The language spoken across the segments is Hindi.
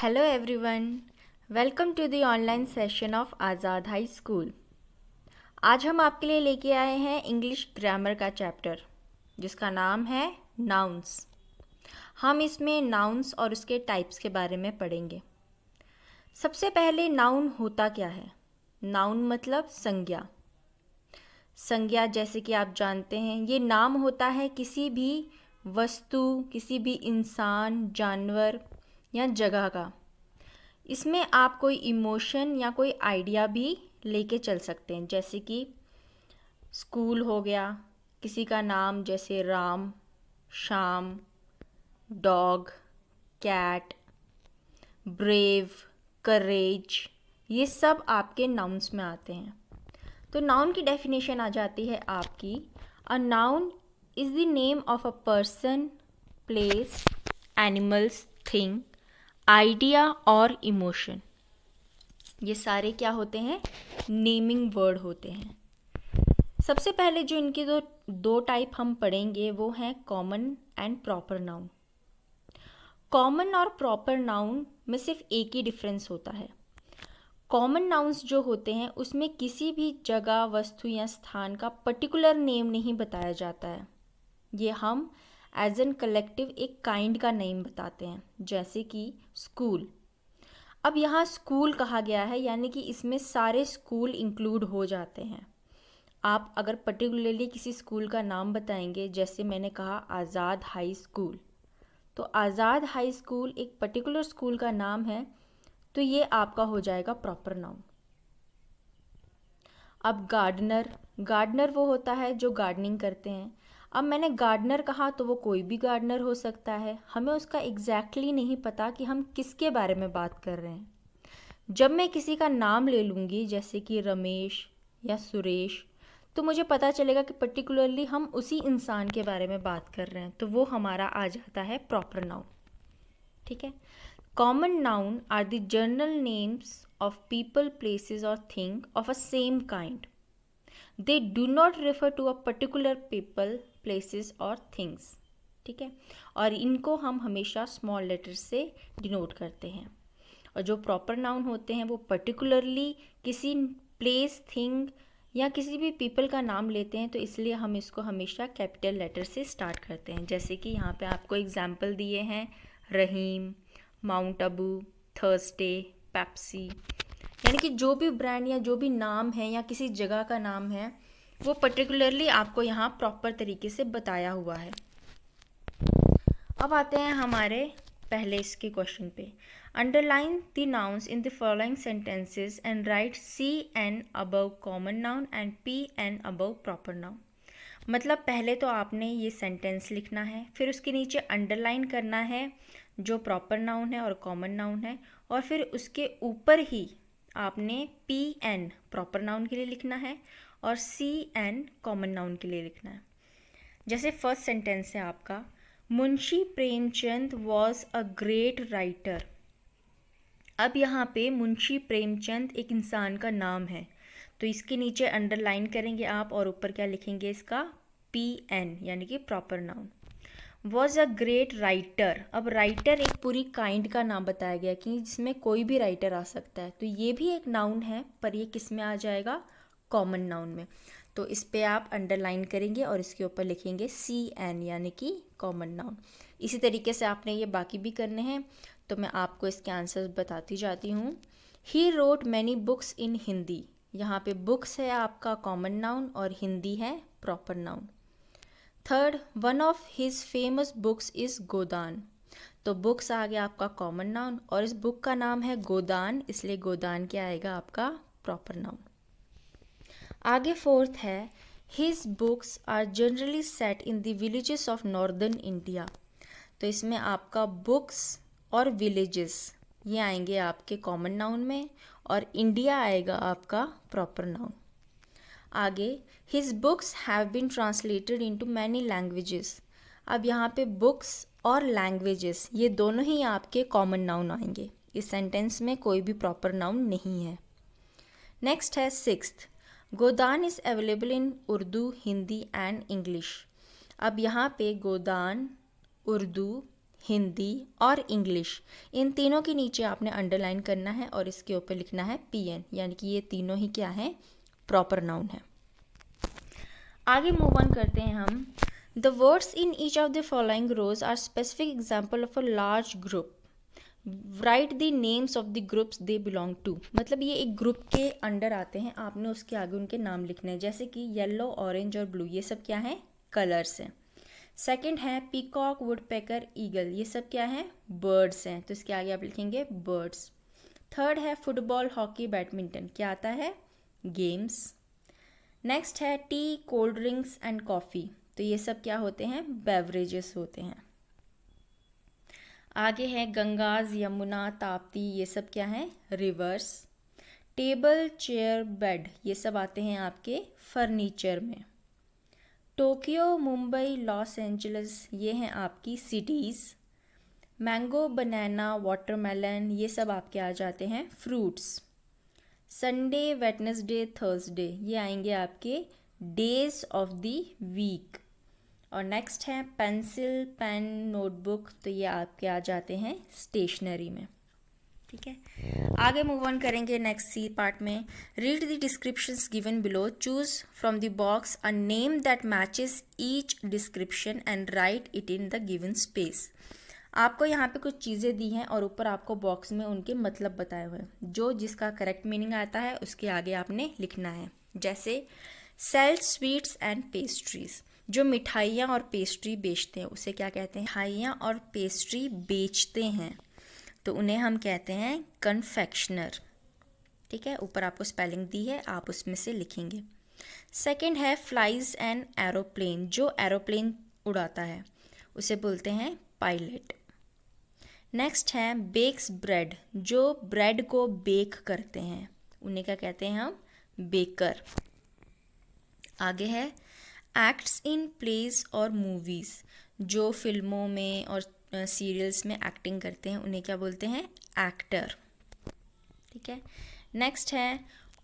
Hello everyone welcome to the online session of Azad high school आज हम आपके लिए लेके आए हैं इंग्लिश ग्रामर का चैप्टर जिसका नाम है नाउंस हम इसमें नाउन्स और उसके टाइप्स के बारे में पढ़ेंगे सबसे पहले नाउन होता क्या है नाउन मतलब संज्ञा संज्ञा जैसे कि आप जानते हैं ये नाम होता है किसी भी वस्तु किसी भी इंसान जानवर या जगह का इसमें आप कोई इमोशन या कोई आइडिया भी लेके चल सकते हैं जैसे कि स्कूल हो गया किसी का नाम जैसे राम शाम डॉग कैट ब्रेव करेज ये सब आपके नाउन्स में आते हैं तो नाउन की डेफिनेशन आ जाती है आपकी a noun is the name of a person place animals thing idea और इमोशन ये सारे क्या होते हैं नेमिंग वर्ड होते हैं सबसे पहले जो इनके दो दो टाइप हम पढ़ेंगे वो हैं common and proper noun common और प्रॉपर नाउन में सिर्फ एक ही डिफरेंस होता है कॉमन नाउन्स जो होते हैं उसमें किसी भी जगह वस्तु या स्थान का पर्टिकुलर नेम नहीं बताया जाता है ये हम एज एन कलेक्टिव एक काइंड का नेम बताते हैं जैसे कि स्कूल अब यहाँ स्कूल कहा गया है यानी कि इसमें सारे स्कूल इंक्लूड हो जाते हैं आप अगर पर्टिकुलरली किसी स्कूल का नाम बताएंगे जैसे मैंने कहा आज़ाद हाई स्कूल तो आज़ाद हाई स्कूल एक पर्टिकुलर स्कूल का नाम है तो ये आपका हो जाएगा प्रॉपर नाउन अब गार्डनर गार्डनर वो होता है जो गार्डनिंग करते हैं अब मैंने गार्डनर कहा तो वो कोई भी गार्डनर हो सकता है हमें उसका एग्जैक्टली exactly नहीं पता कि हम किसके बारे में बात कर रहे हैं जब मैं किसी का नाम ले लूँगी जैसे कि रमेश या सुरेश तो मुझे पता चलेगा कि पर्टिकुलरली हम उसी इंसान के बारे में बात कर रहे हैं तो वो हमारा आ जाता है प्रॉपर नाउन ठीक है common noun are the general names of people places और thing of a same kind they do not refer to a particular people places और थिंग्स ठीक है और इनको हम हमेशा स्मॉल लेटर से डिनोट करते हैं और जो प्रॉपर नाउन होते हैं वो पर्टिकुलरली किसी प्लेस थिंग या किसी भी पीपल का नाम लेते हैं तो इसलिए हम इसको हमेशा कैपिटल लेटर से स्टार्ट करते हैं जैसे कि यहाँ पे आपको एग्जाम्पल दिए हैं Rahim Mount Abu Thursday Pepsi यानी कि जो भी ब्रांड या जो भी नाम है या किसी जगह का नाम है वो पर्टिकुलरली आपको यहाँ प्रॉपर तरीके से बताया हुआ है अब आते हैं हमारे पहले इसके क्वेश्चन पे underline the nouns in the following sentences and write C N above common noun and P N above proper noun मतलब पहले तो आपने ये सेंटेंस लिखना है फिर उसके नीचे अंडरलाइन करना है जो प्रॉपर नाउन है और कॉमन नाउन है और फिर उसके ऊपर ही आपने पी एन प्रॉपर नाउन के लिए लिखना है और सी एन कॉमन नाउन के लिए लिखना है जैसे फर्स्ट सेंटेंस है आपका Munshi Premchand was a great writer अब यहाँ पे मुंशी प्रेमचंद एक इंसान का नाम है तो इसके नीचे अंडरलाइन करेंगे आप और ऊपर क्या लिखेंगे इसका पी एन यानी कि proper noun was a great writer अब राइटर एक पूरी काइंड का नाम बताया गया कि जिसमें कोई भी राइटर आ सकता है तो ये भी एक नाउन है पर ये किस में आ जाएगा कॉमन नाउन में तो इस पर आप अंडरलाइन करेंगे और इसके ऊपर लिखेंगे सी एन यानी कि कॉमन नाउन इसी तरीके से आपने ये बाकी भी करने हैं तो मैं आपको इसके आंसर्स बताती जाती हूँ he wrote many books in Hindi यहाँ पे बुक्स है आपका कॉमन नाउन और हिंदी है proper noun third one of his famous books is Godan तो बुक्स आ गया आपका कॉमन नाउन और इस बुक का नाम है गोदान इसलिए गोदान क्या आएगा आपका प्रॉपर नाउन आगे फोर्थ है his books are generally set in villages of northern India तो इसमें आपका बुक्स और विलेजेस ये आएंगे आपके कॉमन नाउन में और इंडिया आएगा आपका प्रॉपर नाउन आगे his books have been translated into many languages अब यहाँ पे बुक्स और लैंग्वेजेस ये दोनों ही आपके कॉमन नाउन आएंगे इस सेंटेंस में कोई भी प्रॉपर नाउन नहीं है नेक्स्ट है sixth Godan is available in Urdu Hindi and English अब यहाँ पे गोदान उर्दू हिंदी और इंग्लिश इन तीनों के नीचे आपने अंडरलाइन करना है और इसके ऊपर लिखना है पी एन यानी कि ये तीनों ही क्या है प्रॉपर नाउन है आगे मूव ऑन करते हैं हम the words in each of the following rows are specific example of a large group write the names of the groups they belong to मतलब ये एक ग्रुप के अंडर आते हैं आपने उसके आगे उनके नाम लिखने हैं जैसे कि येलो ऑरेंज और ब्लू ये सब क्या हैं कलर्स हैं सेकेंड है पीकॉक वुड पैकर ईगल ये सब क्या हैं बर्ड्स हैं तो इसके आगे आप लिखेंगे बर्ड्स थर्ड है फुटबॉल हॉकी बैडमिंटन क्या आता है गेम्स नेक्स्ट है tea cold drinks and coffee तो ये सब क्या होते हैं बेवरेजेस होते हैं आगे है गंगाज यमुना ताप्ती ये सब क्या है रिवर्स टेबल चेयर बेड ये सब आते हैं आपके फर्नीचर में टोक्यो मुंबई लॉस एंजल्स ये हैं आपकी सिटीज़ मैंगो बनाना वाटरमेलन ये सब आपके आ जाते हैं फ्रूट्स संडे वेटनसडे थर्सडे ये आएंगे आपके डेज ऑफ द वीक और नेक्स्ट है पेंसिल पेन नोटबुक तो ये आपके आ जाते हैं स्टेशनरी में ठीक है आगे मूव ऑन करेंगे नेक्स्ट सी पार्ट में read the description given below choose from the box a name that matches each description and write it in the given space आपको यहाँ पे कुछ चीज़ें दी हैं और ऊपर आपको बॉक्स में उनके मतलब बताए हुए हैं जो जिसका करेक्ट मीनिंग आता है उसके आगे आपने लिखना है जैसे सेल्स स्वीट्स एंड पेस्ट्रीज़ जो मिठाइयाँ और पेस्ट्री बेचते हैं उसे क्या कहते हैं मिठाइयाँ और पेस्ट्री बेचते हैं तो उन्हें हम कहते हैं कन्फेक्शनर ठीक है ऊपर आपको स्पेलिंग दी है आप उसमें से लिखेंगे सेकेंड है फ्लाइज एंड एरोप्लेन जो एरोप्लेन उड़ाता है उसे बोलते हैं पायलट नेक्स्ट है बेक्स ब्रेड जो ब्रेड को बेक करते हैं उन्हें क्या कहते हैं हम बेकर आगे है एक्ट्स इन प्लेज और मूवीज़ जो फिल्मों में और सीरियल्स में एक्टिंग करते हैं उन्हें क्या बोलते हैं एक्टर ठीक है नेक्स्ट है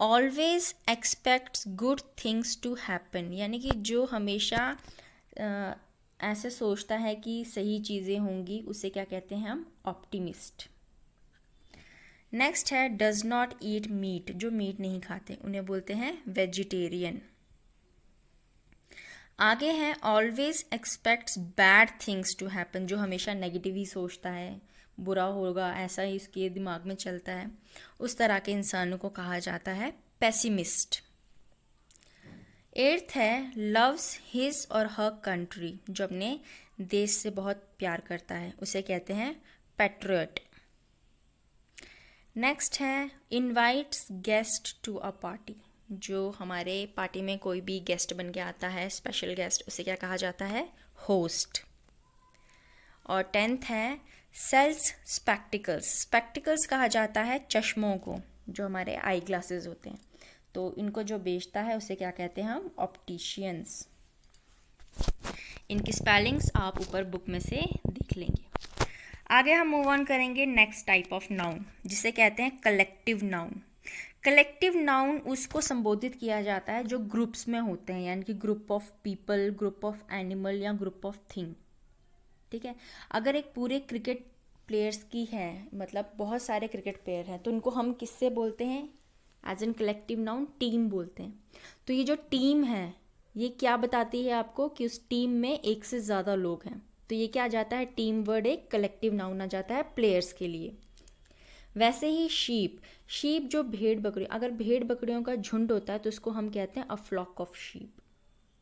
always expects good things to happen यानी कि जो हमेशा ऐसे सोचता है कि सही चीज़ें होंगी उसे क्या कहते हैं हम ऑप्टिमिस्ट नेक्स्ट है डज नॉट ईट मीट जो मीट नहीं खाते उन्हें बोलते हैं वेजिटेरियन आगे है always expects bad things to happen जो हमेशा नेगेटिव ही सोचता है बुरा होगा ऐसा ही उसके दिमाग में चलता है उस तरह के इंसानों को कहा जाता है पेसिमिस्ट एर्थ है लव्स हिज और हर कंट्री जो अपने देश से बहुत प्यार करता है उसे कहते हैं पेट्रियट नेक्स्ट है invites guest to a party जो हमारे पार्टी में कोई भी गेस्ट बन के आता है स्पेशल गेस्ट उसे क्या कहा जाता है होस्ट और टेंथ है सेल्स स्पेक्टिकल्स स्पेक्टिकल्स कहा जाता है चश्मों को जो हमारे आई ग्लासेस होते हैं तो इनको जो बेचता है उसे क्या कहते हैं हम ऑप्टिशियंस इनकी स्पेलिंग्स आप ऊपर बुक में से देख लेंगे आगे हम मूव ऑन करेंगे नेक्स्ट टाइप ऑफ नाउन जिसे कहते हैं कलेक्टिव नाउन कलेक्टिव नाउन उसको संबोधित किया जाता है जो ग्रुप्स में होते हैं यानी कि group of people group of animal या ग्रुप ऑफ थिंग ठीक है अगर एक पूरे क्रिकेट प्लेयर्स की है मतलब बहुत सारे क्रिकेट प्लेयर हैं तो उनको हम किससे बोलते हैं as an collective noun team बोलते हैं तो ये जो टीम है ये क्या बताती है आपको कि उस टीम में एक से ज़्यादा लोग हैं तो ये क्या आ जाता है टीम वर्ड एक कलेक्टिव नाउन आ जाता है प्लेयर्स के लिए वैसे ही शीप शीप जो भेड़ बकरी अगर भेड़ बकरियों का झुंड होता है तो उसको हम कहते हैं अ फ्लॉक ऑफ शीप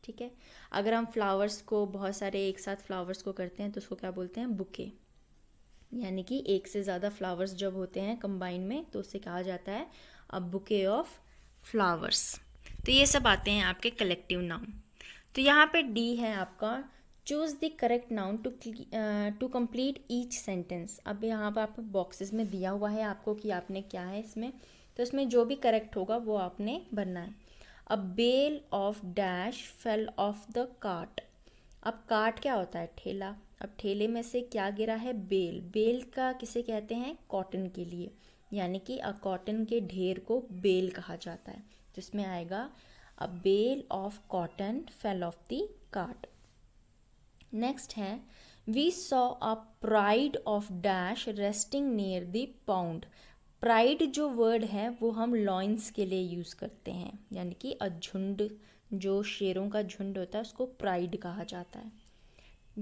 ठीक है अगर हम फ्लावर्स को बहुत सारे एक साथ फ्लावर्स को करते हैं तो उसको क्या बोलते हैं बुके यानी कि एक से ज़्यादा फ्लावर्स जब होते हैं कंबाइन में तो उसे कहा जाता है अ बुके ऑफ फ्लावर्स तो ये सब आते हैं आपके कलेक्टिव नाम तो यहाँ पे डी है आपका choose the correct noun to to complete each sentence अब यहाँ पर आप बॉक्सेस में दिया हुआ है आपको कि आपने क्या है इसमें तो इसमें जो भी करेक्ट होगा वो आपने भरना है a bale of dash fell off the cart अब कार्ट क्या होता है ठेला अब ठेले में से क्या गिरा है बेल बेल का किसे कहते हैं कॉटन के लिए यानी कि अ कॉटन के ढेर को बेल कहा जाता है तो इसमें आएगा a bale of cotton fell off the cart next है we saw a pride of dash resting near the pound pride जो वर्ड है वो हम लॉइंस के लिए यूज़ करते हैं यानी कि अ झुंड जो शेरों का झुंड होता है उसको प्राइड कहा जाता है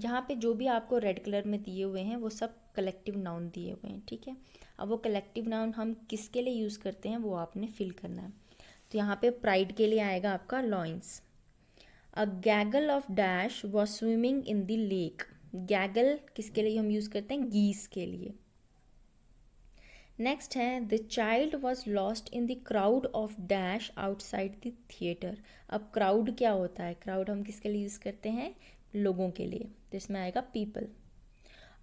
यहाँ पे जो भी आपको रेड कलर में दिए हुए हैं वो सब कलेक्टिव नाउन दिए हुए हैं ठीक है अब वो कलेक्टिव नाउन हम किसके लिए यूज़ करते हैं वो आपने फिल करना है तो यहाँ पे प्राइड के लिए आएगा आपका lions a gaggle of dash was swimming in the lake gaggle किसके लिए हम यूज़ करते हैं गीस के लिए नेक्स्ट है the child was lost in the crowd of dash outside the theatre अब क्राउड क्या होता है क्राउड हम किसके लिए यूज़ करते हैं लोगों के लिए तो इसमें आएगा people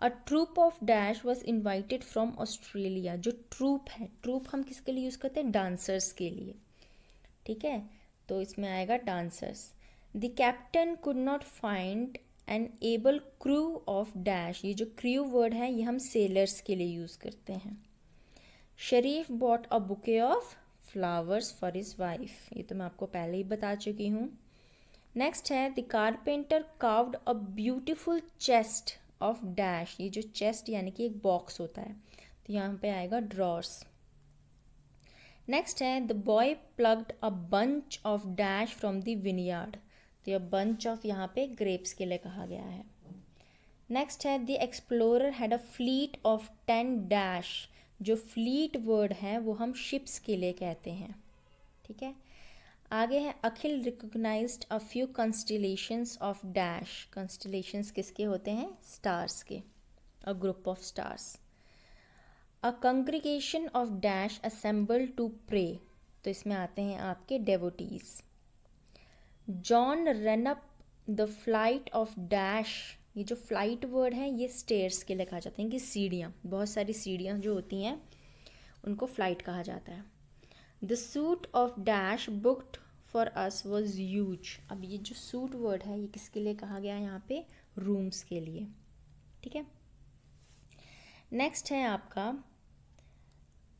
a troupe of dash was invited from Australia जो ट्रूप है ट्रूप हम किसके लिए यूज़ करते हैं डांसर्स के लिए ठीक है तो इसमें आएगा dancers the captain could not find an able crew of dash ये जो क्रू वर्ड है ये हम सेलर्स के लिए यूज़ करते हैं Sharif bought a bouquet of flowers for his wife ये तो मैं आपको पहले ही बता चुकी हूँ नेक्स्ट है the carpenter carved a beautiful chest of dash ये जो चेस्ट यानी कि एक बॉक्स होता है तो यहाँ पे आएगा ड्रॉर्स नेक्स्ट है the boy plucked a bunch of dash from the vineyard तो यह बंच ऑफ यहाँ पे ग्रेप्स के लिए कहा गया है नेक्स्ट है the explorer had a fleet of ten dash जो फ्लीट वर्ड है वो हम शिप्स के लिए कहते हैं ठीक है आगे है Akhil recognise a few constellations of dash constellations किसके होते हैं स्टार्स के a group of stars a congregation of dash assemble to pray तो इसमें आते हैं आपके devotees John run up the flight of dash ये जो फ्लाइट वर्ड है ये स्टेयर्स के लिए कहा जाता है कि सीढ़ियाँ बहुत सारी सीढ़ियाँ जो होती हैं उनको फ्लाइट कहा जाता है the suite of dash booked for us was huge अब ये जो सूट वर्ड है ये किसके लिए कहा गया है यहाँ पे रूम्स के लिए ठीक है नेक्स्ट है आपका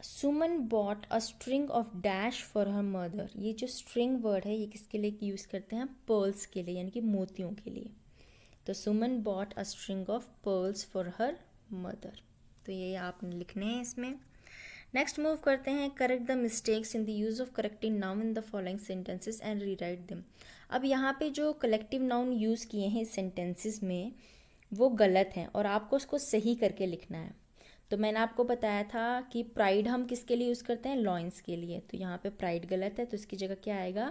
Suman bought a string of dash for her mother ये जो स्ट्रिंग वर्ड है ये किसके लिए यूज़ करते हैं पर्ल्स के लिए यानी कि मोतियों के लिए तो Suman bought a string of pearls for her mother तो ये आपने लिखने हैं इसमें नेक्स्ट मूव करते हैं correct the mistakes in the use of collective noun in the following sentences and rewrite them अब यहाँ पे जो कलेक्टिव नाउन यूज़ किए हैं सेंटेंसेस में वो गलत हैं और आपको उसको सही करके लिखना है तो मैंने आपको बताया था कि प्राइड हम किसके लिए यूज़ करते हैं लॉइंस के लिए तो यहाँ पे प्राइड गलत है तो इसकी जगह क्या आएगा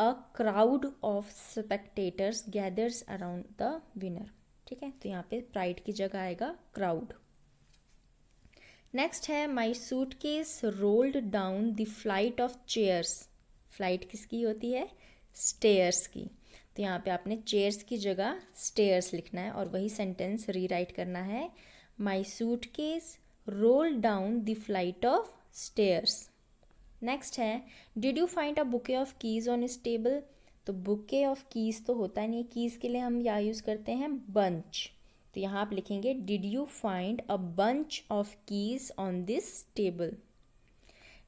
a crowd of spectators gathers around the winner ठीक है तो यहाँ पे प्राइड की जगह आएगा क्राउड नेक्स्ट है my suitcase rolled down the flight of chairs flight किसकी होती है स्टेयर्स की तो यहाँ पे आपने चेयर्स की जगह स्टेयर्स लिखना है और वही सेंटेंस रीराइट करना है My suitcase rolled down the flight of stairs. Next है did you find a bouquet of keys on this table तो बुके ऑफ कीज़ तो होता नहीं है कीज़ के लिए हम यहाँ यूज़ करते हैं बंच तो यहाँ आप लिखेंगे did you find a bunch of keys on this table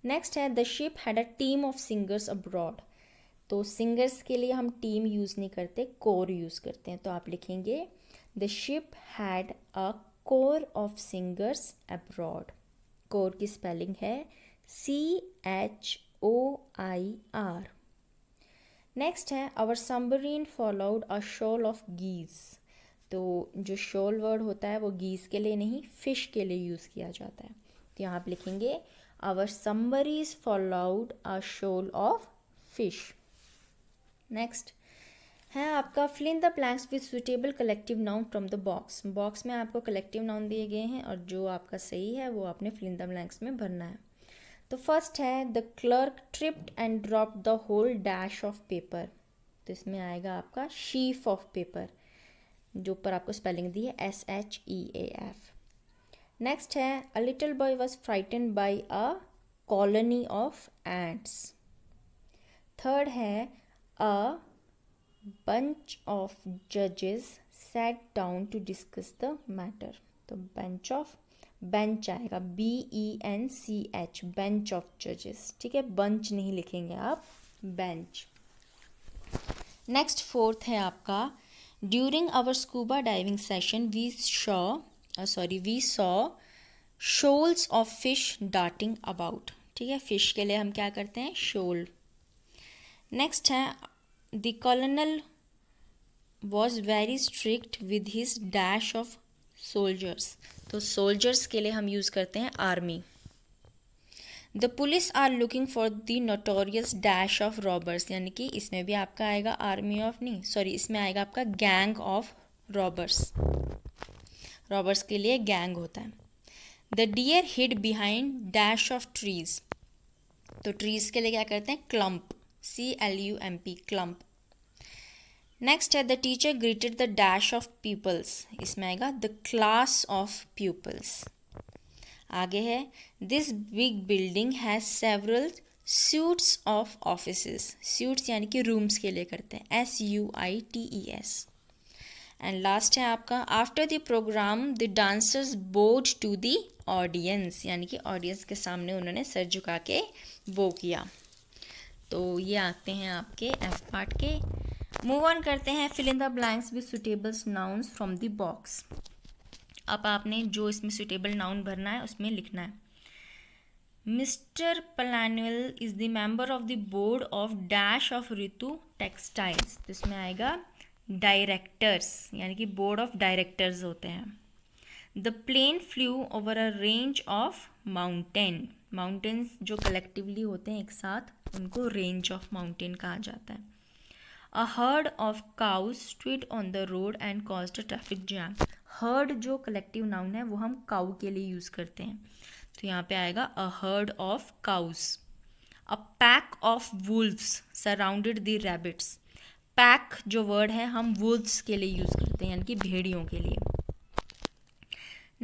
next है the ship had a team of singers abroad तो सिंगर्स के लिए हम टीम यूज़ नहीं करते कोर यूज़ करते हैं तो आप लिखेंगे the ship had a choir of singers abroad choir की स्पेलिंग है C H O I R next है our submarine followed a shoal of geese तो जो शोल वर्ड होता है वो गीज़ के लिए नहीं फिश के लिए यूज़ किया जाता है तो यहाँ आप लिखेंगे our submarines followed a shoal of fish next है आपका fill in the blanks with suitable collective noun from the box box में आपको कलेक्टिव नाउन दिए गए हैं और जो आपका सही है वो आपने फ्लिन द प्लैक्स में भरना है तो फर्स्ट है the clerk tripped and drop the whole dash of paper तो इसमें आएगा आपका शीफ ऑफ पेपर जो ऊपर आपको स्पेलिंग दी है S H E A F next है a little boy was frighten by a colony of ants third है अ बंच ऑफ जजेस set down to discuss the matter तो बेंच ऑफ बेंच आएगा B E N C H bench of जजेस ठीक है बंच नहीं लिखेंगे आप बेंच नेक्स्ट फोर्थ है आपका during our scuba diving session we saw sorry we saw shoals of fish darting about ठीक है फिश के लिए हम क्या करते हैं शोल नेक्स्ट है The colonel was very strict with his dash of soldiers. तो soldiers के लिए हम use करते हैं army. the police are looking for the notorious dash of robbers यानी कि इसमें भी आपका आएगा army of नहीं sorry इसमें आएगा आपका gang of robbers robbers के लिए gang होता है the deer hid behind dash of trees तो ट्रीज के लिए क्या करते हैं clump C L U M P clump next है the teacher greeted the dash of pupils इसमें आएगा द क्लास ऑफ पीपल्स आगे है this big building has several suits of offices. Suites यानी कि रूम्स के लिए करते हैं S U I T E S and last है आपका after the programme the dancers bowed to the audience यानी कि ऑडियंस के सामने उन्होंने सर झुका के वो किया तो ये आते हैं आपके एफ पार्ट के मूव ऑन करते हैं fill in the blanks with suitables nouns from the box अब आपने जो इसमें सुटेबल नाउन भरना है उसमें लिखना है mister Palanual is the member of the board of dash of Ritu textiles इसमें आएगा डायरेक्टर्स यानी कि बोर्ड ऑफ डायरेक्टर्स होते हैं the plane flew over a range of mountain mountains जो कलेक्टिवली होते हैं एक साथ उनको रेंज ऑफ माउंटेन कहा जाता है a herd of cows street on the road and cause the traffic jam herd जो कलेक्टिव नाउन है वो हम काउ के लिए यूज़ करते हैं तो यहाँ पे आएगा a herd of cows a pack of wolves surrounded the rabbits pack जो वर्ड है हम वुल्व्स के लिए यूज़ करते हैं यानी कि भेड़ियों के लिए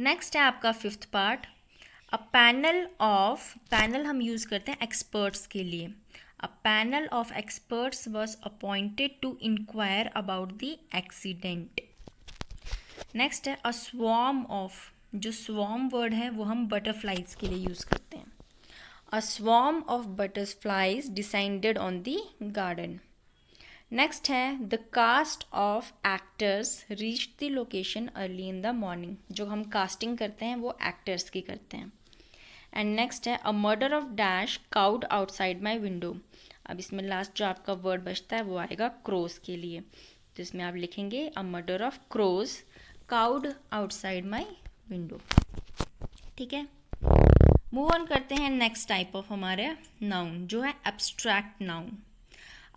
नेक्स्ट है आपका fifth part a panel of panel हम यूज़ करते हैं एक्सपर्ट्स के लिए a panel of experts was appointed to inquire about the accident next है अ स्वाम ऑफ जो स्वाम वर्ड है वो हम बटरफ्लाइज के लिए यूज़ करते हैं a swarm of butterflies descended on the garden next है the cast of actors reach the location early in the morning जो हम कास्टिंग करते हैं वो एक्टर्स की करते हैं एंड नेक्स्ट है a murder of dash cawed outside my window अब इसमें लास्ट जो आपका वर्ड बचता है वो आएगा क्रोस के लिए तो इसमें आप लिखेंगे a murder of crows cawed outside my window ठीक है मूव ऑन करते हैं नेक्स्ट टाइप ऑफ हमारे नाउन जो है एब्स्ट्रैक्ट नाउन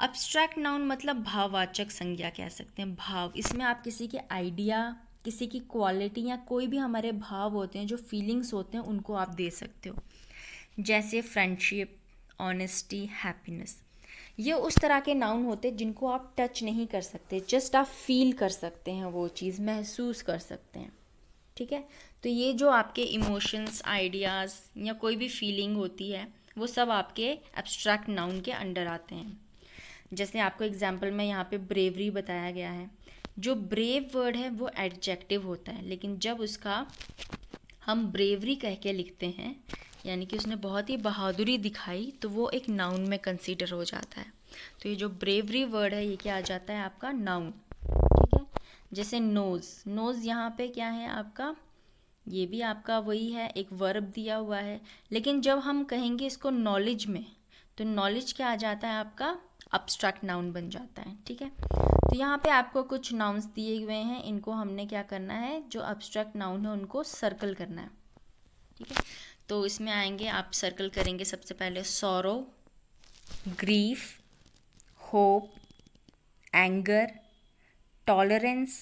एब्स्ट्रैक्ट नाउन मतलब भाववाचक संज्ञा कह सकते हैं भाव इसमें आप किसी के आइडिया किसी की क्वालिटी या कोई भी हमारे भाव होते हैं जो फीलिंग्स होते हैं उनको आप दे सकते हो जैसे फ्रेंडशिप ऑनेस्टी हैप्पीनेस ये उस तरह के नाउन होते हैं जिनको आप टच नहीं कर सकते जस्ट आप फील कर सकते हैं वो चीज़ महसूस कर सकते हैं ठीक है तो ये जो आपके इमोशंस आइडियाज़ या कोई भी फीलिंग होती है वो सब आपके एब्स्ट्रैक्ट नाउन के अंडर आते हैं जैसे आपको एग्जाम्पल में यहाँ पे ब्रेवरी बताया गया है जो ब्रेव वर्ड है वो एडजेक्टिव होता है लेकिन जब उसका हम ब्रेवरी कह के लिखते हैं यानी कि उसने बहुत ही बहादुरी दिखाई तो वो एक नाउन में कंसीडर हो जाता है तो ये जो ब्रेवरी वर्ड है ये क्या आ जाता है आपका नाउन ठीक है जैसे नोज़ नोज़ यहाँ पे क्या है आपका ये भी आपका वही है एक वर्ब दिया हुआ है लेकिन जब हम कहेंगे इसको नॉलेज में तो नॉलेज क्या आ जाता है आपका अब्स्ट्रैक्ट नाउन बन जाता है ठीक है तो यहाँ पे आपको कुछ नाउन्स दिए हुए हैं इनको हमने क्या करना है जो अब्स्ट्रैक्ट नाउन है उनको सर्कल करना है ठीक है तो इसमें आएंगे आप सर्कल करेंगे सबसे पहले sorrow grief hope anger tolerance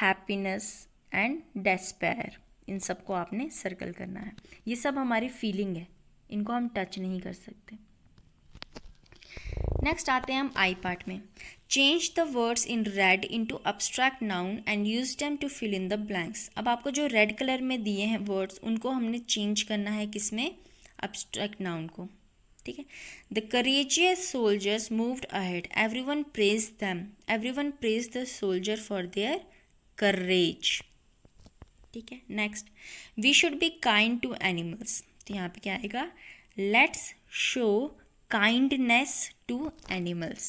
happiness and despair इन सबको आपने सर्कल करना है ये सब हमारी फीलिंग है इनको हम टच नहीं कर सकते नेक्स्ट आते हैं हम आई पार्ट में change the words in red into abstract noun and use them to fill in the blanks अब आपको जो रेड कलर में दिए हैं वर्ड्स उनको हमने चेंज करना है किस में अब्स्ट्रैक्ट नाउन को ठीक है the courageous soldiers moved ahead everyone praise them everyone praise the soldier for their courage ठीक है next we should be kind to animals तो यहाँ पे क्या आएगा let's show kindness to animals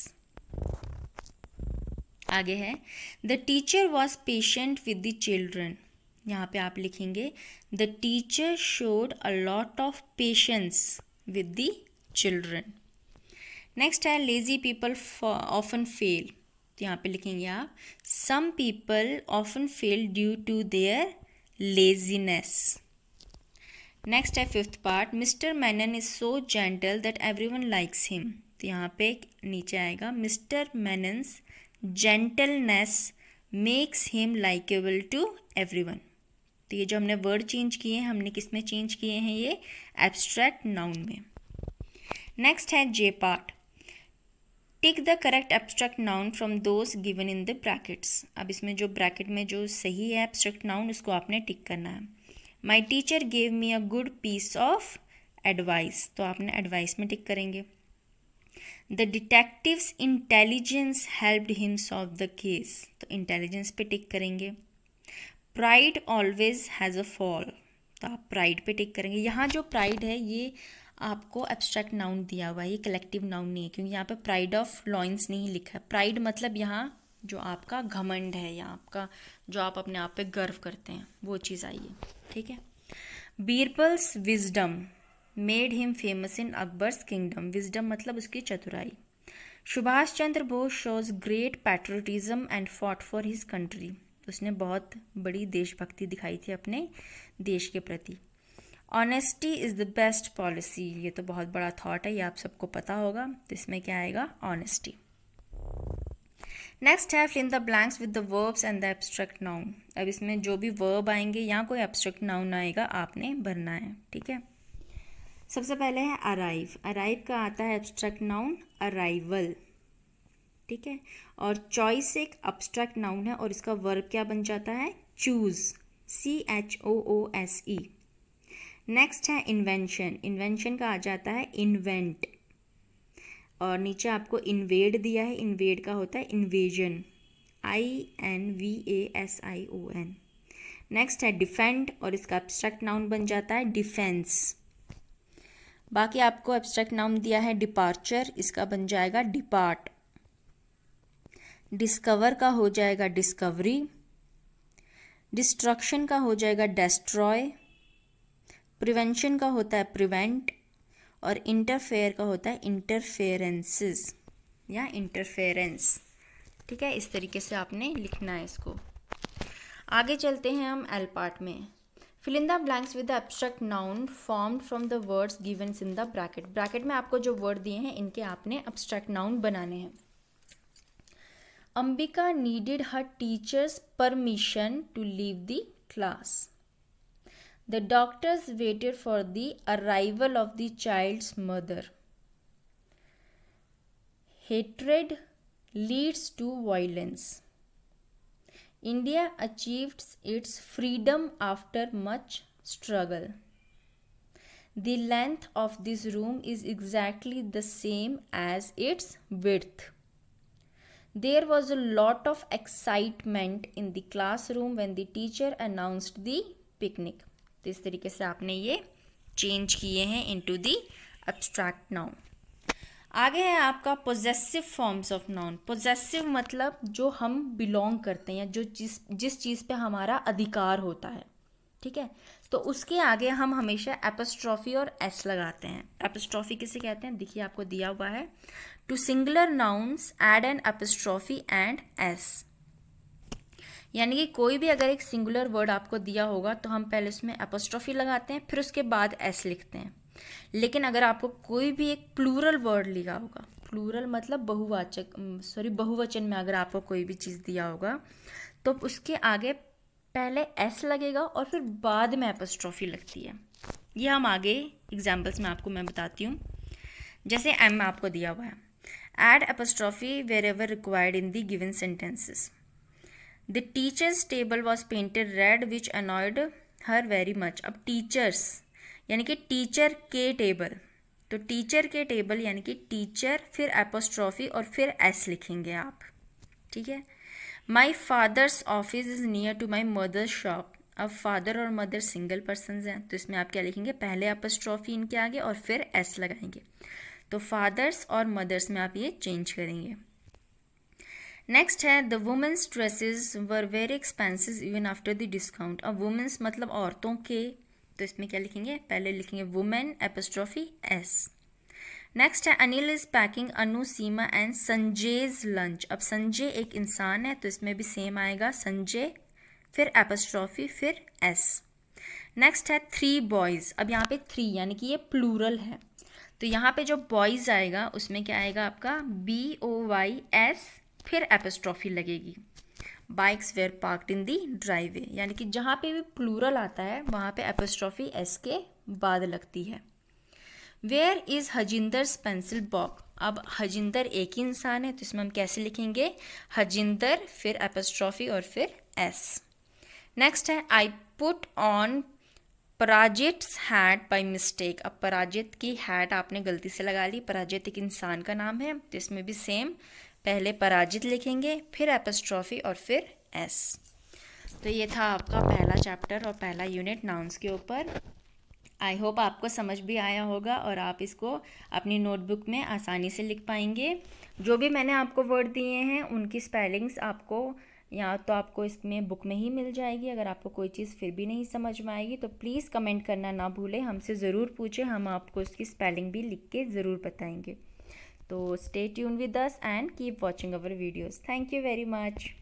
आगे है the teacher was patient with the children यहाँ पे आप लिखेंगे the teacher showed a lot of patience with the children next है लेजी पीपल ऑफन फेल तो यहाँ पे लिखेंगे आप some people often fail due to their laziness next है fifth part mister Menon is so gentle that everyone likes him तो यहाँ पे नीचे आएगा mister Menon's gentleness makes him likeable to everyone तो ये जो हमने वर्ड चेंज किए हैं हमने किस में चेंज किए हैं ये एब्स्ट्रैक्ट नाउन में नेक्स्ट है J part tick the correct abstract noun from those given in the brackets अब इसमें जो ब्रैकेट में जो सही है एब्स्ट्रैक्ट नाउन उसको आपने टिक करना है my teacher gave me a good piece of advice तो आपने एडवाइस में टिक करेंगे the detective's intelligence helped him solve the case तो इंटेलिजेंस पे टिक करेंगे pride always has a fall तो आप प्राइड पे टिक करेंगे यहाँ जो प्राइड है ये आपको एब्स्ट्रैक्ट नाउन दिया हुआ है ये कलेक्टिव नाउन नहीं है क्योंकि यहाँ पे प्राइड ऑफ लॉइंस नहीं लिखा है प्राइड मतलब यहाँ जो आपका घमंड है या आपका जो आप अपने आप पे गर्व करते हैं वो चीज़ आई है ठीक है Birbal's wisdom made him famous in Akbar's kingdom wisdom मतलब उसकी चतुराई Subhash Chandra Bose shows great patriotism and fought for his country उसने बहुत बड़ी देशभक्ति दिखाई थी अपने देश के प्रति honesty is the best policy ये तो बहुत बड़ा थाट है ये आप सबको पता होगा तो इसमें क्या आएगा ऑनेस्टी नेक्स्ट है fill in the blanks with the verbs and the abstract noun अब इसमें जो भी वर्ब आएंगे या कोई एब्स्ट्रैक्ट नाउन आएगा आपने भरना है ठीक है सबसे पहले है अराइव अराइव का आता है एब्स्ट्रैक्ट नाउन अराइवल ठीक है और चॉइस एक अब्स्ट्रैक्ट नाउन है और इसका वर्ब क्या बन जाता है choose C H O O S E next है इन्वेंशन इन्वेंशन का आ जाता है इन्वेंट और नीचे आपको इन्वेड दिया है इन्वेड का होता है invasion I N V A S I O N next है डिफेंड और इसका एब्स्ट्रैक्ट नाउन बन जाता है डिफेंस बाकी आपको एब्स्ट्रैक्ट नाउन दिया है डिपार्चर इसका बन जाएगा डिपार्ट डिस्कवर का हो जाएगा डिस्कवरी डिस्ट्रक्शन का हो जाएगा डेस्ट्रॉय प्रिवेंशन का होता है प्रिवेंट और इंटरफेयर का होता है इंटरफेरेंसेस या इंटरफेरेंस ठीक है इस तरीके से आपने लिखना है इसको आगे चलते हैं हम एल पार्ट में fill in the blanks with the abstract noun form from the words given in the bracket bracket में आपको जो वर्ड दिए हैं इनके आपने एब्स्ट्रैक्ट नाउन बनाने हैं Ambika needed her teacher's permission to leave the class The doctors waited for the arrival of the child's mother. Hatred leads to violence. India achieved its freedom after much struggle. The length of this room is exactly the same as its width. There was a lot of excitement in the classroom when the teacher announced the picnic. तो इस तरीके से आपने ये चेंज किए हैं इनटू दी अब्स्ट्रैक्ट नाउन आगे है आपका possessive forms of noun possessive मतलब जो हम बिलोंग करते हैं जो जिस जिस चीज़ पे हमारा अधिकार होता है ठीक है तो उसके आगे हम हमेशा एपस्ट्रॉफी और एस लगाते हैं एपस्ट्रॉफी किसे कहते हैं देखिए आपको दिया हुआ है two singular nouns add an apostrophe and S यानी कि कोई भी अगर एक सिंगुलर वर्ड आपको दिया होगा तो हम पहले उसमें एपोस्ट्रॉफी लगाते हैं फिर उसके बाद एस लिखते हैं लेकिन अगर आपको कोई भी एक प्लूरल वर्ड लिखा होगा प्लूरल मतलब बहुवाचक सॉरी बहुवचन में अगर आपको कोई भी चीज़ दिया होगा तो उसके आगे पहले एस लगेगा और फिर बाद में एपोस्ट्रॉफी लगती है ये हम आगे एग्जाम्पल्स में आपको मैं बताती हूँ जैसे एम आपको दिया हुआ है add apostrophe wherever required in the given sentences the teacher's table was painted red which annoyed her very much अब टीचर्स यानी कि टीचर के टेबल तो टीचर के टेबल यानी कि टीचर फिर एपोस्ट्रॉफी और फिर एस लिखेंगे आप ठीक है my father's office is near to my mother's shop अब फादर और मदर सिंगल पर्सन हैं तो इसमें आप क्या लिखेंगे पहले एपोस्ट्रॉफी इनके आगे और फिर एस लगाएंगे तो फादर्स और मदर्स में आप ये चेंज करेंगे नेक्स्ट है the women's dresses were very expensive even after the discount अब वुमेंस मतलब औरतों के तो इसमें क्या लिखेंगे पहले लिखेंगे वुमेन एपोस्ट्रॉफी एस नेक्स्ट है Anil is packing Anu Seema and Sanjay's lunch अब संजय एक इंसान है तो इसमें भी सेम आएगा संजय फिर एपोस्ट्रॉफी फिर एस नेक्स्ट है थ्री बॉयज़ अब यहाँ पे थ्री यानी कि ये प्लूरल है तो यहाँ पे जो बॉयज़ आएगा उसमें क्या आएगा आपका बी ओ वाई एस फिर एपेस्ट्रॉफी लगेगी bikes were parked in the driveway यानी कि जहाँ पे भी प्लूरल आता है वहाँ पे एपेस्ट्रॉफी एस के बाद लगती है where is Hajinder's pencil box अब हजिंदर एक ही इंसान है तो इसमें हम कैसे लिखेंगे हजिंदर फिर एपेस्ट्रॉफी और फिर एस नेक्स्ट है I put on Parajit's hat by mistake अब पराजित की हैट आपने गलती से लगा ली पराजित एक इंसान का नाम है तो इसमें भी सेम पहले पराजित लिखेंगे फिर एपस्ट्रॉफी और फिर एस तो ये था आपका पहला चैप्टर और पहला यूनिट नाउंस के ऊपर आई होप आपको समझ भी आया होगा और आप इसको अपनी नोटबुक में आसानी से लिख पाएंगे जो भी मैंने आपको वर्ड दिए हैं उनकी स्पेलिंग्स आपको या तो आपको इसमें बुक में ही मिल जाएगी अगर आपको कोई चीज़ फिर भी नहीं समझ में आएगी तो प्लीज़ कमेंट करना ना भूलें हमसे ज़रूर पूछें हम आपको उसकी स्पेलिंग भी लिख के ज़रूर बताएंगे So stay tuned with us and keep watching our videos. Thank you very much.